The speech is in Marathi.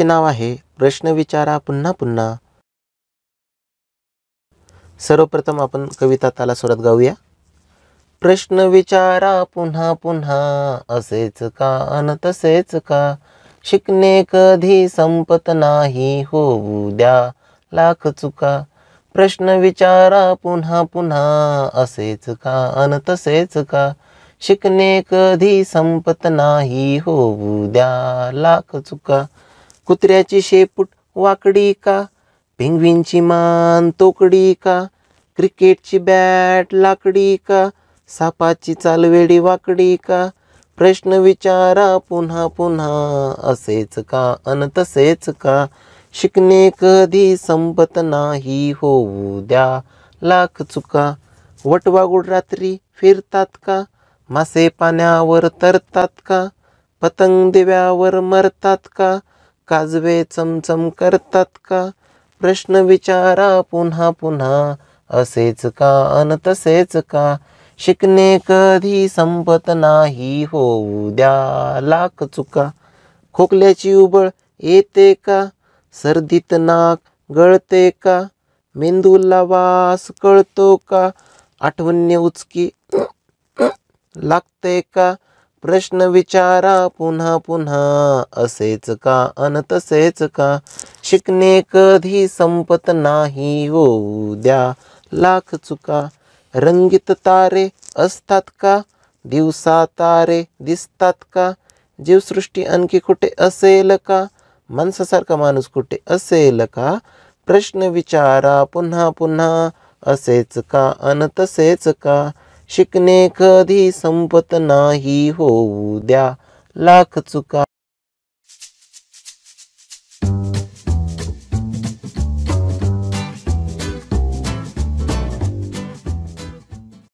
पुस्तकाचे नाव आहे प्रश्न विचारा पुन्हा पुन्हा सर्वप्रथम आपण कविता ताला सुरुवात गाऊया प्रश्न विचारा पुन्हा पुन्हा असेच का अन तसेच का शिकणे कधी संपत नाही होऊ द्या लाख चुका प्रश्न विचारा पुन्हा पुन्हा असेच का अन तसेच का शिकणे कधी संपत नाही होऊ द्या लाख चुका कुत्र्याची शेपूट वाकडी का पिंगवींची मान तोकडी का क्रिकेटची बॅट लाकडी का सापाची चालवेडी वाकडी का प्रश्न विचारा पुन्हा पुन्हा असेच का अन तसेच का शिकणे कधी संपत नाही होऊ द्या लाख चुका वटवागुड रात्री फिरतात का मासे पाण्यावर तरतात का पतंग दिव्यावर मरतात का काजवे चमचम करतात का प्रश्न विचारा पुन्हा पुन्हा असेच का अन तसेच का शिकणे कधी संपत नाही होऊ द्या लाख चुका खोकल्याची उबळ येते का सर्दीत नाक गळते का मेंदूला वास कळतो का आठवण्य उचकी लागते का प्रश्न विचारा पुन्हा पुन्हा असेच का अन तसेच का शिकणे कधी संपत नाही हो द्या लाख चुका रंगीत तारे असतात का दिवसा तारे दिसतात का जीवसृष्टी आणखी कुठे असेल का माणसासारखा माणूस कुठे असेल का प्रश्न विचारा पुन्हा पुन्हा असेच का अन तसेच का शिकणे कधी संपत नाही होऊ द्या लाख चुका